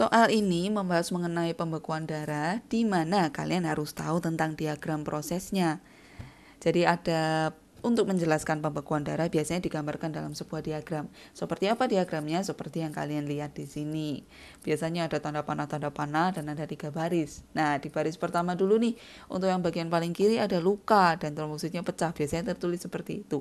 Soal ini membahas mengenai pembekuan darah, di mana kalian harus tahu tentang diagram prosesnya. Jadi, ada untuk menjelaskan pembekuan darah biasanya digambarkan dalam sebuah diagram. Seperti apa diagramnya? Seperti yang kalian lihat di sini. Biasanya ada tanda panah-tanda panah dan ada tiga baris. Nah, di baris pertama dulu nih, untuk yang bagian paling kiri ada luka dan trombositnya pecah. Biasanya tertulis seperti itu.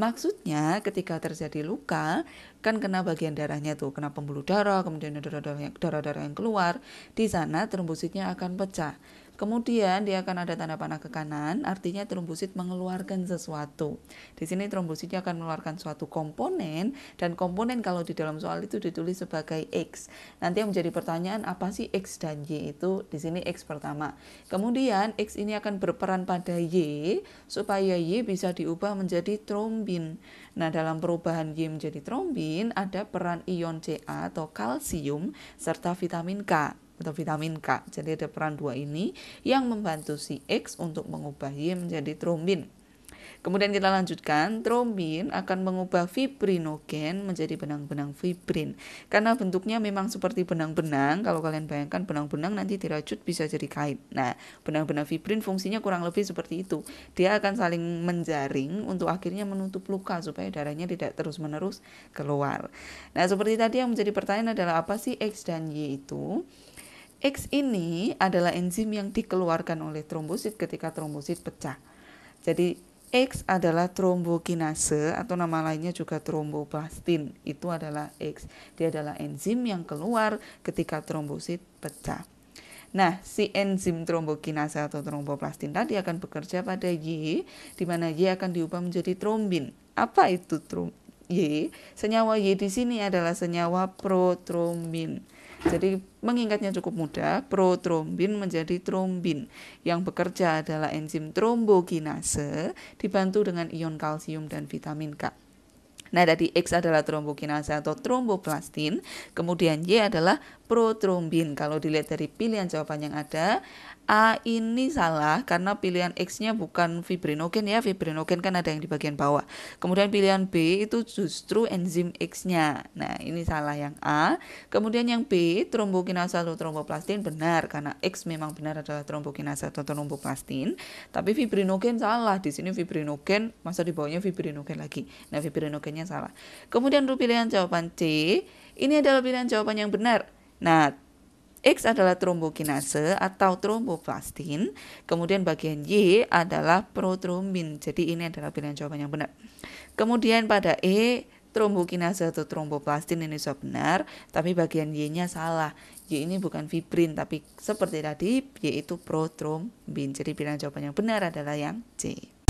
Maksudnya ketika terjadi luka kan kena bagian darahnya tuh, kena pembuluh darah, kemudian darah-darah yang, darah-darah yang keluar, di sana trombositnya akan pecah. Kemudian dia akan ada tanda panah ke kanan, artinya trombosit mengeluarkan sesuatu. Di sini trombositnya akan mengeluarkan suatu komponen dan komponen kalau di dalam soal itu ditulis sebagai X. Nanti yang menjadi pertanyaan apa sih X dan Y itu? Di sini X pertama. Kemudian X ini akan berperan pada Y supaya Y bisa diubah menjadi trombin. Nah, dalam perubahan Y menjadi trombin ada peran ion Ca atau kalsium serta vitamin K atau vitamin K. Jadi ada peran dua ini yang membantu si X untuk mengubah Y menjadi trombin. Kemudian kita lanjutkan, trombin akan mengubah fibrinogen menjadi benang-benang fibrin. Karena bentuknya memang seperti benang-benang, kalau kalian bayangkan benang-benang nanti dirajut bisa jadi kain. Nah, benang-benang fibrin fungsinya kurang lebih seperti itu. Dia akan saling menjaring untuk akhirnya menutup luka supaya darahnya tidak terus-menerus keluar. Nah, seperti tadi yang menjadi pertanyaan adalah apa sih X dan Y itu? X ini adalah enzim yang dikeluarkan oleh trombosit ketika trombosit pecah. Jadi X adalah trombokinase atau nama lainnya juga tromboplastin. Itu adalah X. Dia adalah enzim yang keluar ketika trombosit pecah. Nah, si enzim trombokinase atau tromboplastin tadi akan bekerja pada Y, di mana Y akan diubah menjadi trombin. Apa itu trom Y? Senyawa Y di sini adalah senyawa protrombin. Jadi mengingatnya cukup mudah, protrombin menjadi trombin. Yang bekerja adalah enzim trombokinase dibantu dengan ion kalsium dan vitamin K. Nah, tadi X adalah trombokinase atau tromboplastin, kemudian Y adalah protrombin. Kalau dilihat dari pilihan jawaban yang ada, A ini salah karena pilihan X-nya bukan fibrinogen ya, fibrinogen kan ada yang di bagian bawah. Kemudian pilihan B itu justru enzim X-nya. Nah, ini salah yang A. Kemudian yang B, trombokinase atau tromboplastin benar karena X memang benar adalah trombokinase atau tromboplastin, tapi fibrinogen salah. Di sini fibrinogen masa di bawahnya fibrinogen lagi. Nah, fibrinogennya yang salah. Kemudian untuk pilihan jawaban C, ini adalah pilihan jawaban yang benar. Nah, X adalah trombokinase atau tromboplastin, kemudian bagian Y adalah protrombin. Jadi ini adalah pilihan jawaban yang benar. Kemudian pada E trombokinase atau tromboplastin ini sudah benar, tapi bagian Y-nya salah. Y ini bukan fibrin, tapi seperti tadi yaitu protrombin. Jadi pilihan jawaban yang benar adalah yang C.